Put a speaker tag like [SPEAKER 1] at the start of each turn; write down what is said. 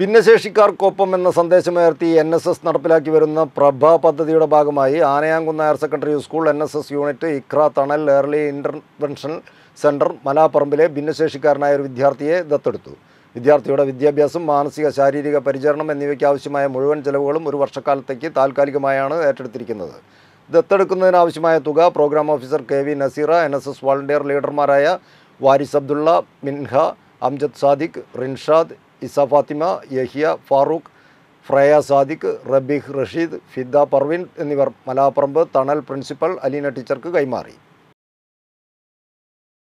[SPEAKER 1] ഭിന്നശേഷിക്കാർക്കൊപ്പം എന്ന സന്ദേശമുയർത്തി N S S നടപ്പിലാക്കി വരുന്ന പ്രഭ പദ്ധതിയുടെ ഭാഗമായി Anayankunnu higher secondary school N S S unit Iqra Thanal early intervention centre മലാപ്പറമ്പിലെ ഭിന്നശേഷിക്കാരനായ ഒരു വിദ്യാർത്ഥിയെ ദത്തെടുത്തു വിദ്യാർത്ഥിയുടെ വിദ്യാഭ്യാസം മാനസിക ശാരീരിക പരിചരണം എന്നിവയ്ക്ക് ആവശ്യമായ മുഴുവൻ ചെലവുകളും ഒരു വർഷക്കാലത്തേക്ക് താൽക്കാലികമായാണ് ഏറ്റെടുത്തിരിക്കുന്നത് ദത്തെടുക്കുന്നതിനാവശ്യമായ തുക programme officer K V Naseera N S S volunteer ലീഡർമാരായ വാരിസ് അബ്ദുള്ള മിൻഹ അംജദ് സാദിഖ് റിൻഷാദ് ഇസ ഫാത്തിമ യഹിയ ഫാറൂഖ് ഫ്രയ സാദിഖ് റബീഖ് റഷീദ് ഫിദ പർവിൻ എന്നിവർ മലാപ്പറമ്പ് തണൽ പ്രിൻസിപ്പൽ അലീന ടീച്ചർക്ക് കൈമാറി